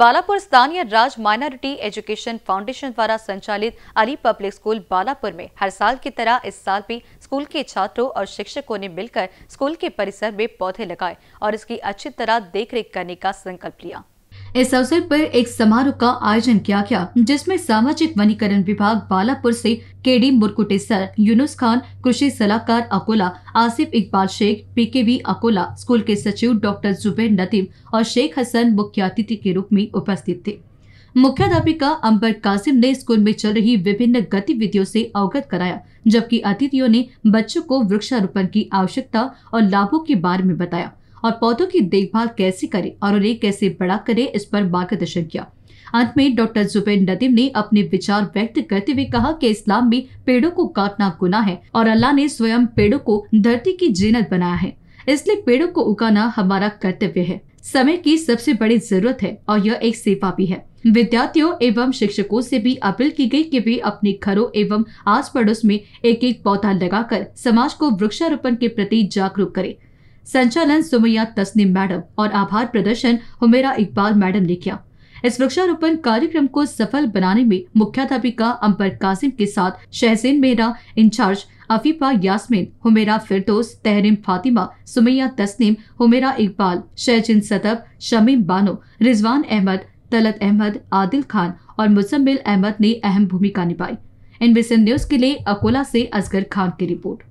बालापुर स्थानीय राज minority education foundation द्वारा संचालित अली पब्लिक स्कूल बालापुर में हर साल की तरह इस साल भी स्कूल के छात्रों और शिक्षकों ने मिलकर स्कूल के परिसर में पौधे लगाए और इसकी अच्छी तरह देखरेख करने का संकल्प लिया इस अवसर पर एक समारोह का आयोजन किया गया जिसमें सामाजिक वनीकरण विभाग बालापुर से केडी मुरकुटे सर यूनुस खान कृषि सलाहकार अकोला आसिफ इकबाल शेख पीकेवी अकोला स्कूल के सचिव डॉक्टर जुबेर नदीम और शेख हसन मुख्य अतिथि के रूप में उपस्थित थे मुख्याध्यापिका अंबर कासिम ने स्कूल में चल रही विभिन्न गतिविधियों से अवगत कराया जबकि अतिथियों ने बच्चों को वृक्षारोपण की आवश्यकता और लाभों के बारे में बताया और पौधों की देखभाल कैसे करें और उन्हें कैसे बड़ा करें इस पर मार्गदर्शन किया अंत में डॉक्टर जुबेर नदीम ने अपने विचार व्यक्त करते हुए कहा कि इस्लाम में पेड़ों को काटना गुना है और अल्लाह ने स्वयं पेड़ों को धरती की जीनत बनाया है इसलिए पेड़ों को उगाना हमारा कर्तव्य है समय की सबसे बड़ी जरूरत है और यह एक सेवा भी है विद्यार्थियों एवं शिक्षकों से भी अपील की गई कि वे अपने घरों एवं आस पड़ोस में एक एक पौधा लगाकर समाज को वृक्षारोपण के प्रति जागरूक करें संचालन सुमैया तस्नीम मैडम और आभार प्रदर्शन हुमेरा इकबाल मैडम ने किया इस वृक्षारोपण कार्यक्रम को सफल बनाने में मुख्याध्यापिका अंबर कासिम के साथ शहसेन मेरा इंचार्ज अफीफा यासमिन हुमेरा फिरदोस तहरीम फातिमा सुमैया तस्नीम हुमेरा इकबाल शहजिन सतब शमीम बानो रिजवान अहमद तलत अहमद आदिल खान और मुजम्मिल अहमद ने अहम भूमिका निभाई इन न्यूज के लिए अकोला से असगर खान की रिपोर्ट